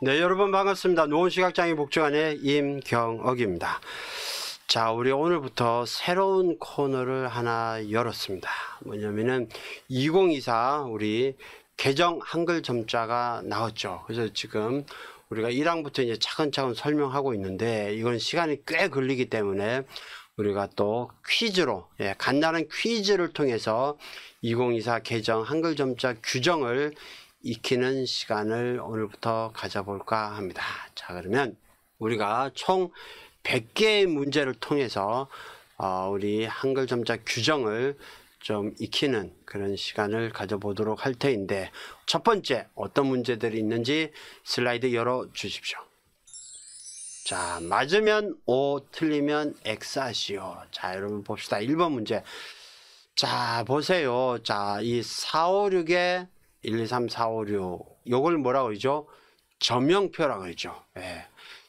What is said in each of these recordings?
네, 여러분 반갑습니다. 노원시각장애 복지관의 임경옥입니다. 자, 우리 오늘부터 새로운 코너를 하나 열었습니다. 뭐냐면은 2024 우리 개정 한글 점자가 나왔죠. 그래서 지금 우리가 1항부터 이제 차근차근 설명하고 있는데 이건 시간이 꽤 걸리기 때문에 우리가 또 퀴즈로 예, 간단한 퀴즈를 통해서 2024 개정 한글 점자 규정을 익히는 시간을 오늘부터 가져볼까 합니다. 자 그러면 우리가 총 100개의 문제를 통해서 어, 우리 한글 점자 규정을 좀 익히는 그런 시간을 가져보도록 할 터인데 첫 번째 어떤 문제들이 있는지 슬라이드 열어 주십시오. 자 맞으면 O 틀리면 X 하시오. 자 여러분 봅시다. 1번 문제 자 보세요. 자이 4, 5, 6에 1, 2, 3, 4, 5, 6. 요걸 뭐라고 그러죠? 점형표라고 그러죠. 예.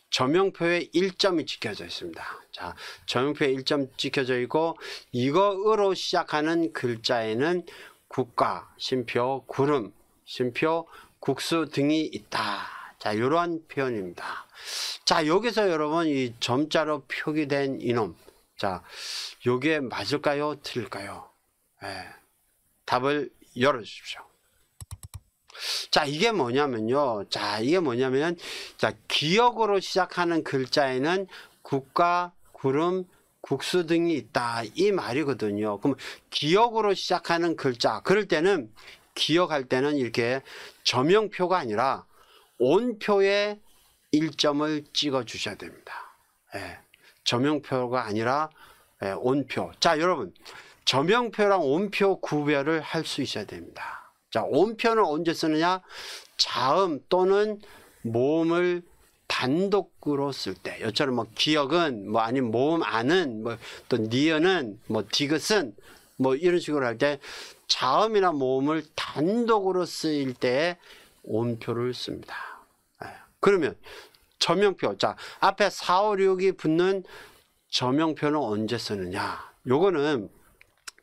점형표에 1점이 찍혀져 있습니다. 자, 점형표에 1점 찍혀져 있고 이거으로 시작하는 글자에는 국가, 심표, 구름, 심표, 국수 등이 있다. 자, 이러한 표현입니다. 자, 여기서 여러분 이 점자로 표기된 이놈. 자, 요게 맞을까요? 틀릴까요? 예. 답을 열어 주십시오. 자, 이게 뭐냐면요. 자, 이게 뭐냐면, 자, 기억으로 시작하는 글자에는 국가, 구름, 국수 등이 있다. 이 말이거든요. 그럼 기억으로 시작하는 글자. 그럴 때는, 기억할 때는 이렇게 점형표가 아니라 온표에 1점을 찍어 주셔야 됩니다. 예. 점형표가 아니라 예, 온표. 자, 여러분. 점형표랑 온표 구별을 할 수 있어야 됩니다. 자, 온편을 언제 쓰느냐? 자음 또는 모음을 단독으로 쓸 때. 여처럼 뭐 기억은 뭐 아니면 모음 안은 뭐또 니은은 뭐 디귿은 뭐 이런 식으로 할 때 자음이나 모음을 단독으로 쓰일 때 온표를 씁니다. 예. 그러면 저명표. 자, 앞에 4, 5, 6이 붙는 저명표는 언제 쓰느냐? 요거는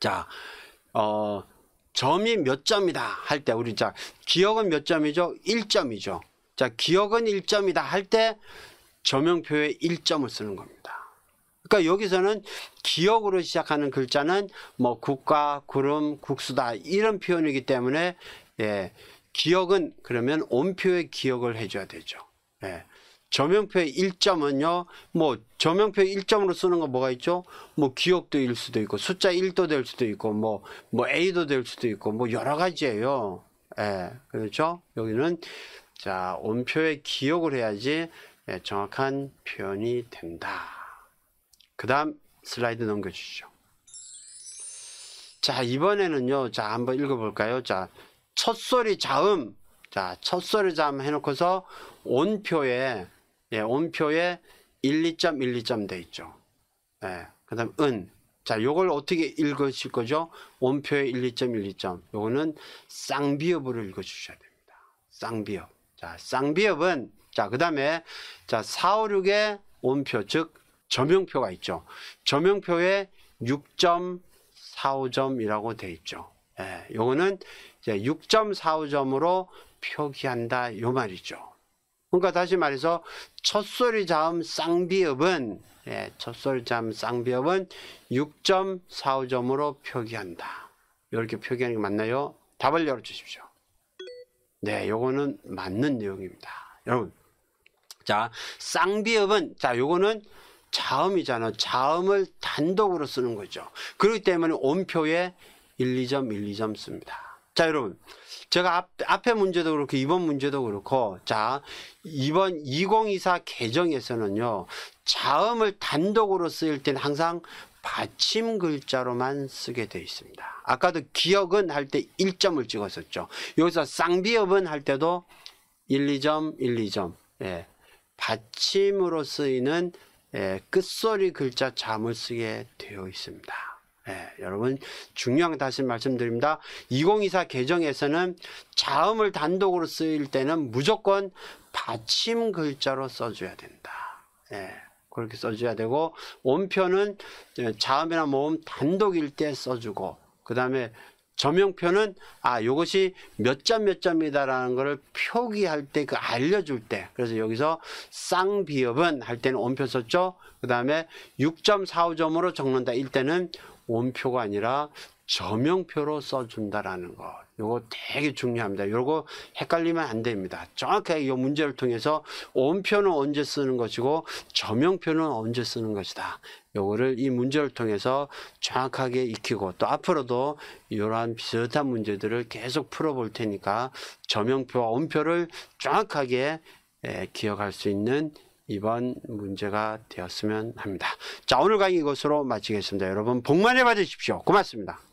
자, 어 점이 몇 점이다 할 때 우리 자 기억은 몇 점이죠? 1점이죠. 자 기억은 1점이다 할 때 점형표에 1점을 쓰는 겁니다. 그러니까 여기서는 기억으로 시작하는 글자는 뭐 국가, 구름, 국수다 이런 표현이기 때문에 예, 기억은 그러면 온표에 기억을 해줘야 되죠. 예. 저명표의 1점은요. 뭐 저명표 1점으로 쓰는 거 뭐가 있죠? 뭐 기억도 일 수도 있고 숫자 1도 될 수도 있고 뭐뭐 뭐 A도 될 수도 있고 뭐 여러 가지예요. 예. 그렇죠? 여기는 자, 온표의 기억을 해야지 예, 정확한 표현이 된다. 그다음 슬라이드 넘겨 주시죠. 자, 이번에는요. 자, 한번 읽어 볼까요? 자, 첫소리 자음 자, 첫소리 자음 해놓고서 온표에 예, 온표에 1, 2점, 1, 2점 돼 있죠. 예, 그 다음 은. 자, 요걸 어떻게 읽으실 거죠? 온표에 1, 2점, 1, 2점. 요거는 쌍비읍으로 읽어주셔야 됩니다. 쌍비읍. 자, 쌍비읍은, 자, 그 다음에, 자, 4, 5, 6의 온표, 즉, 점용표가 있죠. 점용표에 6.45점이라고 돼 있죠. 예, 요거는 이제 6.45점으로 표기한다, 요 말이죠. 그러니까 다시 말해서 첫소리 자음 쌍비읍은 예, 첫소리 자음 쌍비읍은 6.45점으로 표기한다. 이렇게 표기하는 게 맞나요? 답을 열어주십시오. 네, 요거는 맞는 내용입니다. 여러분, 자 쌍비읍은 자 요거는 자음이잖아. 자음을 단독으로 쓰는 거죠. 그렇기 때문에 온표에 1, 2점, 1, 2점 씁니다. 자, 여러분. 제가 앞, 앞에 문제도 그렇고 이번 문제도 그렇고 자, 이번 2024 개정에서는요. 자음을 단독으로 쓰일 때는 항상 받침 글자로만 쓰게 되어 있습니다. 아까도 기억은 할 때 1점을 찍었었죠. 여기서 쌍비읍은 할 때도 1, 2점, 1, 2점. 예. 받침으로 쓰이는 예, 끝소리 글자 잠을 쓰게 되어 있습니다. 예, 여러분 중요한 다시 말씀드립니다. 2024 개정에서는 자음을 단독으로 쓰일 때는 무조건 받침 글자로 써줘야 된다. 예, 그렇게 써줘야 되고 원표는 예, 자음이나 모음 단독일 때 써주고 아, 그 다음에 점용표는 아이것이몇 점 몇 점이다라는 것을 표기할 때 그 알려줄 때 그래서 여기서 쌍비읍은 할 때는 원표 썼죠 그 다음에 6.45점으로 적는다 일 때는 원표가 아니라 저명표로 써준다라는 거. 요거 되게 중요합니다. 요거 헷갈리면 안 됩니다. 정확하게 이 문제를 통해서 원표는 언제 쓰는 것이고 저명표는 언제 쓰는 것이다. 요거를 이 문제를 통해서 정확하게 익히고 또 앞으로도 이러한 비슷한 문제들을 계속 풀어볼 테니까 저명표와 원표를 정확하게 기억할 수 있는 이번 문제가 되었으면 합니다. 자 오늘 강의 이것으로 마치겠습니다. 여러분 복 많이 받으십시오. 고맙습니다.